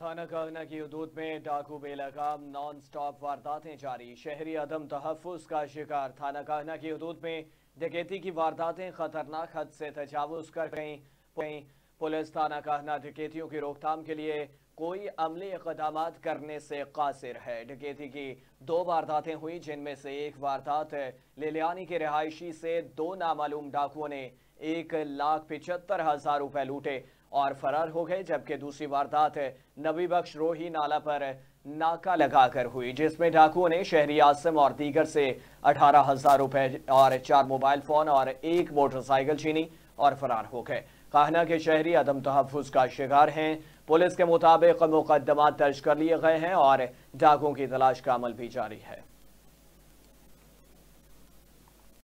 थाना कहना की हदूद में डाकू बेलगाम नॉन स्टॉप वारदातें जारी शहरी अदम तहफ़ का शिकार थाना कहना की हदूद में डकैती की वारदातें खतरनाक हद से तजावज़ कर गई पुलिस थाना कहना डकैतियों की रोकथाम के लिए कोई अमली इकदाम करने से कासिर है डकैती की दो वारदातें हुई जिनमें से एक वारदात लिलियानी के रिहायशी से दो नामालूम डाकुओं ने एक लाख पिचहत्तर हजार रुपए लूटे और फरार हो गए जबकि दूसरी वारदात नबी बख्श रोही नाला पर नाका लगाकर हुई जिसमें डाकुओं ने शहरी आसम और दीगर से अठारह हजार रुपए और चार मोबाइल फोन और एक मोटरसाइकिल छीनी और फरार हो गए कहना के शहरी अदम तहफ़ का शिकार हैं पुलिस के मुताबिक मुकदमा दर्ज कर लिए गए हैं और डाकों की तलाश का अमल भी जारी है